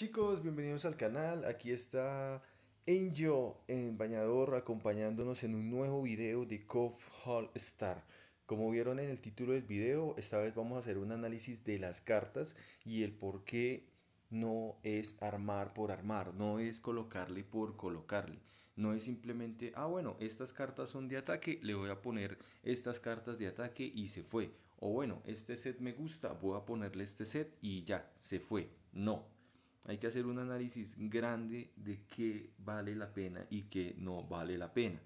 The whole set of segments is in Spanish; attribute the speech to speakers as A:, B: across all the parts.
A: Chicos, bienvenidos al canal. Aquí está Angel en bañador acompañándonos en un nuevo video de Cof Hall Star. Como vieron en el título del video, esta vez vamos a hacer un análisis de las cartas y el por qué no es armar por armar, no es colocarle por colocarle. No es simplemente, ah bueno, estas cartas son de ataque, le voy a poner estas cartas de ataque y se fue. O bueno, este set me gusta, voy a ponerle este set y ya, se fue. No, hay que hacer un análisis grande de qué vale la pena y qué no vale la pena.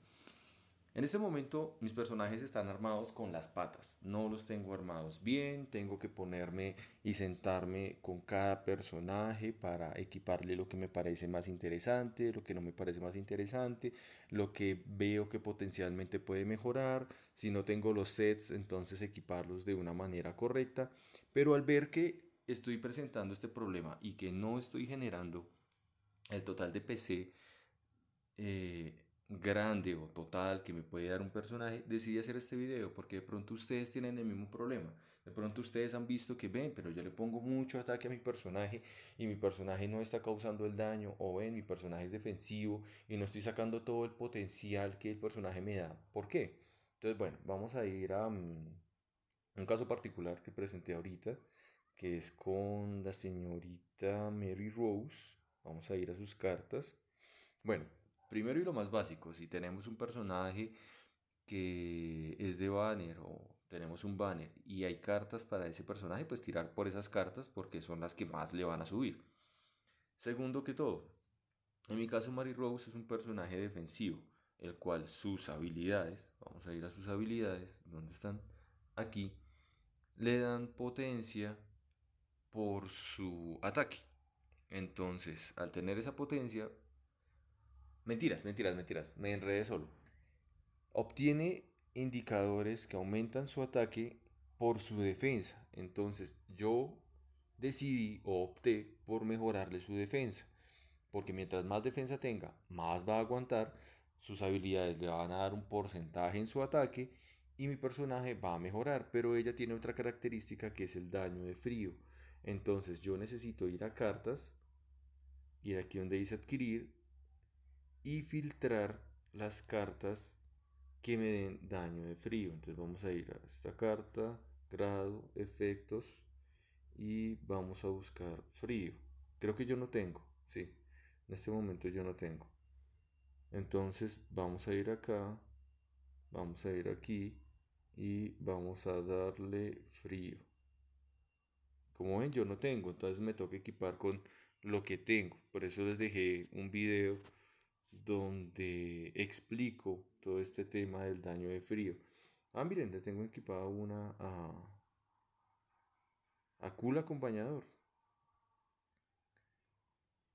A: En este momento mis personajes están armados con las patas, no los tengo armados bien, tengo que ponerme y sentarme con cada personaje para equiparle lo que me parece más interesante, lo que no me parece más interesante, lo que veo que potencialmente puede mejorar, si no tengo los sets entonces equiparlos de una manera correcta, pero al ver que estoy presentando este problema y que no estoy generando el total de PC eh, grande o total que me puede dar un personaje, decidí hacer este video porque de pronto ustedes tienen el mismo problema. De pronto ustedes han visto que ven, pero yo le pongo mucho ataque a mi personaje y mi personaje no está causando el daño o ven, mi personaje es defensivo y no estoy sacando todo el potencial que el personaje me da. ¿Por qué? Entonces, bueno, vamos a ir a mm, un caso particular que presenté ahorita que es con la señorita Mary Rose. Vamos a ir a sus cartas. Bueno, primero y lo más básico, si tenemos un personaje que es de banner o tenemos un banner y hay cartas para ese personaje, pues tirar por esas cartas porque son las que más le van a subir. Segundo que todo, en mi caso Mary Rose es un personaje defensivo, el cual sus habilidades, vamos a ir a sus habilidades, ¿dónde están? Aquí, le dan potencia por su ataque. Entonces, al tener esa potencia... Mentiras, mentiras, mentiras. Me enredé solo. Obtiene indicadores que aumentan su ataque por su defensa. Entonces, yo decidí o opté por mejorarle su defensa. Porque mientras más defensa tenga, más va a aguantar. Sus habilidades le van a dar un porcentaje en su ataque. Y mi personaje va a mejorar. Pero ella tiene otra característica que es el daño de frío entonces yo necesito ir a cartas, ir aquí donde dice adquirir y filtrar las cartas que me den daño de frío. Entonces vamos a ir a esta carta, grado, efectos y vamos a buscar frío. Creo que yo no tengo, sí. En este momento yo no tengo. Entonces vamos a ir acá, vamos a ir aquí y vamos a darle frío como ven yo no tengo, entonces me toca equipar con lo que tengo. Por eso les dejé un video donde explico todo este tema del daño de frío. Ah, miren, le tengo equipada una a, a cool acompañador.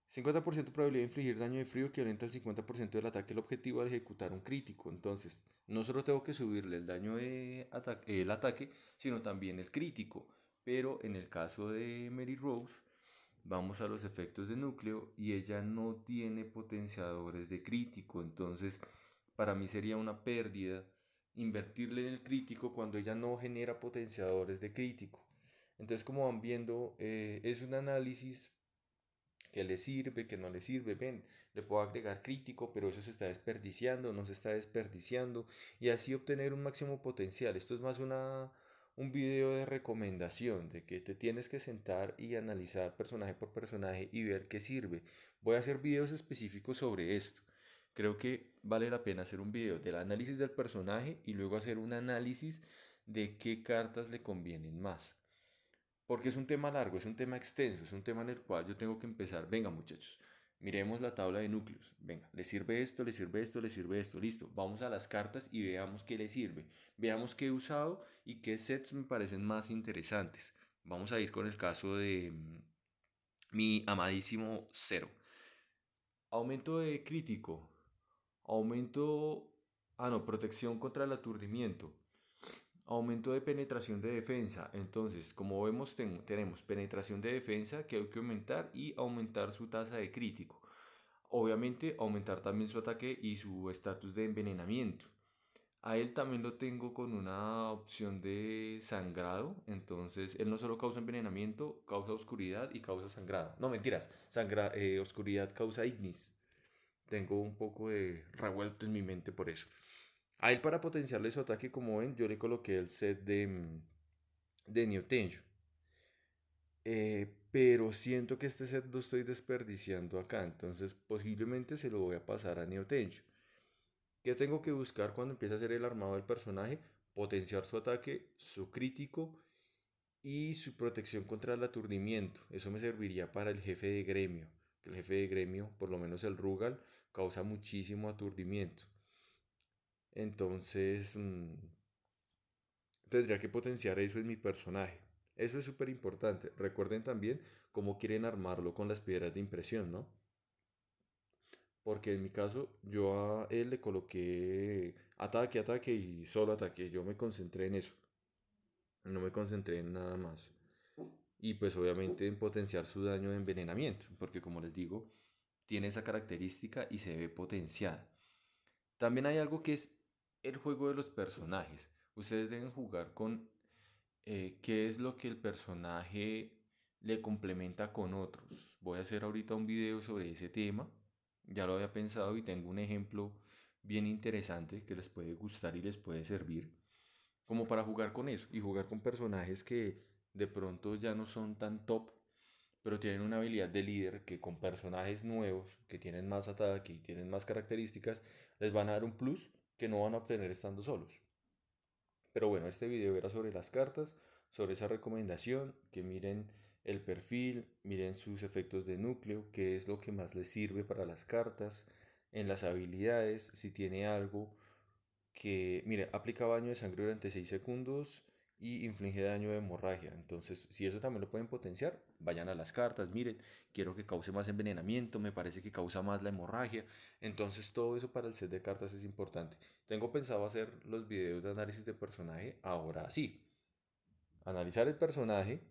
A: 50% probabilidad de infligir daño de frío que equivalente al 50% del ataque El objetivo al ejecutar un crítico. Entonces, no solo tengo que subirle el daño de el ataque, sino también el crítico. Pero en el caso de Mary Rose, vamos a los efectos de núcleo y ella no tiene potenciadores de crítico. Entonces, para mí sería una pérdida invertirle en el crítico cuando ella no genera potenciadores de crítico. Entonces, como van viendo, eh, es un análisis que le sirve, que no le sirve, ven, le puedo agregar crítico, pero eso se está desperdiciando, no se está desperdiciando, y así obtener un máximo potencial. Esto es más una, un video de recomendación, de que te tienes que sentar y analizar personaje por personaje y ver qué sirve. Voy a hacer videos específicos sobre esto. Creo que vale la pena hacer un video del análisis del personaje y luego hacer un análisis de qué cartas le convienen más. Porque es un tema largo, es un tema extenso, es un tema en el cual yo tengo que empezar. Venga muchachos, Miremos la tabla de núcleos. Venga, le sirve esto, le sirve esto, le sirve esto. Listo. Vamos a las cartas y veamos qué le sirve. Veamos qué he usado y qué sets me parecen más interesantes. Vamos a ir con el caso de mm, mi amadísimo cero. Aumento de crítico. Aumento... Ah, no, protección contra el aturdimiento. Aumento de penetración de defensa. Entonces, como vemos, tenemos penetración de defensa que hay que aumentar y aumentar su tasa de crítico. Obviamente, aumentar también su ataque y su estatus de envenenamiento. A él también lo tengo con una opción de sangrado. Entonces, él no solo causa envenenamiento, causa oscuridad y causa sangrado. No, mentiras. Sangra eh, oscuridad causa ignis. Tengo un poco de revuelto en mi mente por eso. A él para potenciarle su ataque, como ven, yo le coloqué el set de, mm, de eh, pero siento que este set lo estoy desperdiciando acá, entonces posiblemente se lo voy a pasar a Neotenjo. ¿Qué tengo que buscar cuando empiece a hacer el armado del personaje? Potenciar su ataque, su crítico y su protección contra el aturdimiento. Eso me serviría para el jefe de gremio. El jefe de gremio, por lo menos el Rugal, causa muchísimo aturdimiento. Entonces, mm, tendría que potenciar eso en mi personaje. Eso es súper importante. Recuerden también cómo quieren armarlo con las piedras de impresión, ¿no? Porque en mi caso, yo a él le coloqué ataque, ataque y solo ataque. Yo me concentré en eso. No me concentré en nada más. Y pues obviamente en potenciar su daño de envenenamiento. Porque como les digo, tiene esa característica y se ve potenciada. También hay algo que es el juego de los personajes. Ustedes deben jugar con eh, qué es lo que el personaje le complementa con otros. Voy a hacer ahorita un video sobre ese tema. Ya lo había pensado y tengo un ejemplo bien interesante que les puede gustar y les puede servir como para jugar con eso y jugar con personajes que de pronto ya no son tan top, pero tienen una habilidad de líder que con personajes nuevos, que tienen más ataque y tienen más características, les van a dar un plus que no van a obtener estando solos. Pero bueno, este video era sobre las cartas, sobre esa recomendación, que miren el perfil, miren sus efectos de núcleo, qué es lo que más les sirve para las cartas, en las habilidades, si tiene algo que, mire, aplica baño de sangre durante 6 segundos, y inflige daño de hemorragia. Entonces, si eso también lo pueden potenciar, vayan a las cartas, miren, quiero que cause más envenenamiento, me parece que causa más la hemorragia. Entonces, todo eso para el set de cartas es importante. Tengo pensado hacer los videos de análisis de personaje ahora sí. Analizar el personaje,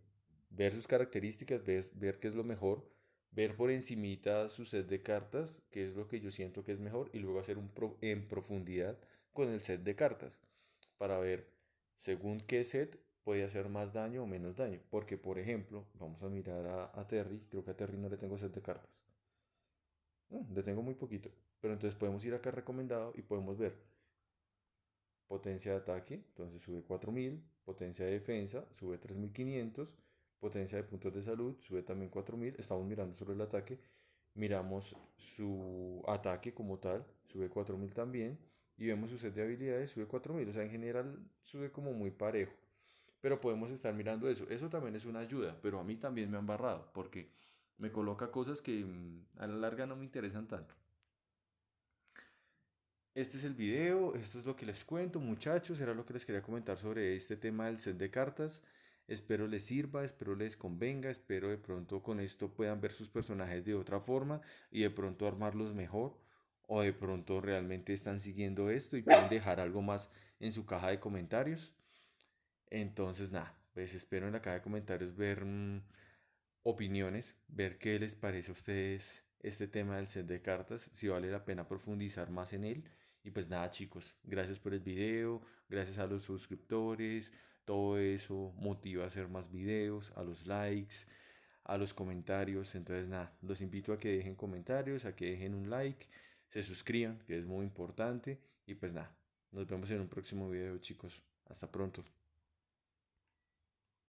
A: ver sus características, ver, qué es lo mejor, ver por encimita su set de cartas, qué es lo que yo siento que es mejor y luego hacer un pro en profundidad con el set de cartas para ver según qué set puede hacer más daño o menos daño. Porque, por ejemplo, vamos a mirar a, Terry. Creo que a Terry no le tengo set de cartas. Mm, le tengo muy poquito. Pero entonces podemos ir acá recomendado y podemos ver potencia de ataque, entonces sube 4000, potencia de defensa, sube 3500, potencia de puntos de salud, sube también 4000. Estamos mirando sobre el ataque, miramos su ataque como tal, sube 4000 también y vemos su set de habilidades, sube 4000. O sea, en general sube como muy parejo. Pero podemos estar mirando eso. Eso también es una ayuda, pero a mí también me han barrado porque me coloca cosas que mm, a la larga no me interesan tanto. Este es el video, esto es lo que les cuento muchachos, era lo que les quería comentar sobre este tema del set de cartas. Espero les sirva, espero les convenga, espero de pronto con esto puedan ver sus personajes de otra forma y de pronto armarlos mejor o de pronto realmente están siguiendo esto y pueden dejar algo más en su caja de comentarios. Entonces, nada, pues espero en la caja de comentarios ver mm, opiniones, ver qué les parece a ustedes este tema del set de cartas, si vale la pena profundizar más en él. Y pues nada, chicos, gracias por el video, gracias a los suscriptores, todo eso motiva a hacer más videos, a los likes, a los comentarios. Entonces nada, los invito a que dejen comentarios, a que dejen un like se suscriban, que es muy importante. Y pues nada, nos vemos en un próximo video chicos. Hasta pronto.